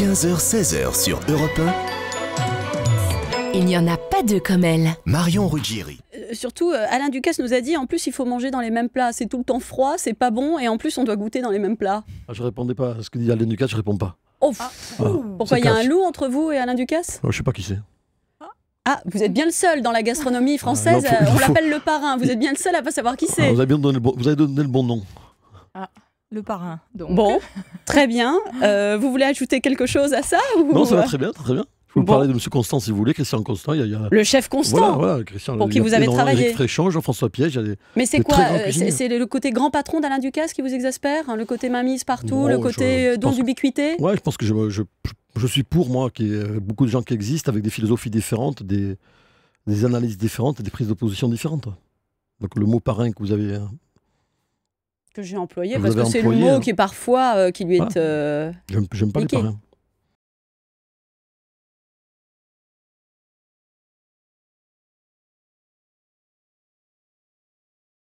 15h-16h sur Europe 1. Il n'y en a pas deux comme elle. Marion Ruggieri. Euh, surtout, euh, Alain Ducasse nous a dit en plus, il faut manger dans les mêmes plats. C'est tout le temps froid, c'est pas bon, et en plus, on doit goûter dans les mêmes plats. Ah, je répondais pas à ce que dit Alain Ducasse, je réponds pas. Oh, ah. Ah. Pourquoi il y a un loup entre vous et Alain Ducasse oh, Je sais pas qui c'est. Ah, vous êtes bien le seul dans la gastronomie française, euh, on l'appelle le parrain. Vous êtes bien le seul à pas savoir qui c'est. vous, avez donné le bon, vous avez donné le bon nom. Ah le parrain. Donc. Bon, très bien. Euh, vous voulez ajouter quelque chose à ça Non, ça va très bien, très bien. Je vous parler de M. Constant si vous voulez, Christian Constant. Il y a, le chef Constant voilà, voilà, Christian, pour qui vous avez travaillé. Jean-François Piège. Mais c'est quoi euh, C'est le côté grand patron d'Alain Ducasse qui vous exaspère hein, Le côté mamise partout Le côté euh, don d'ubiquité Ouais, je pense que je, suis pour, moi, qu'il y ait beaucoup de gens qui existent avec des philosophies différentes, des, des analyses différentes et des prises de position différentes. Donc le mot parrain que vous avez hein, que j'ai employé, parce que c'est le mot qui est parfois euh, qui lui est. Ah. Euh, j'aime pas les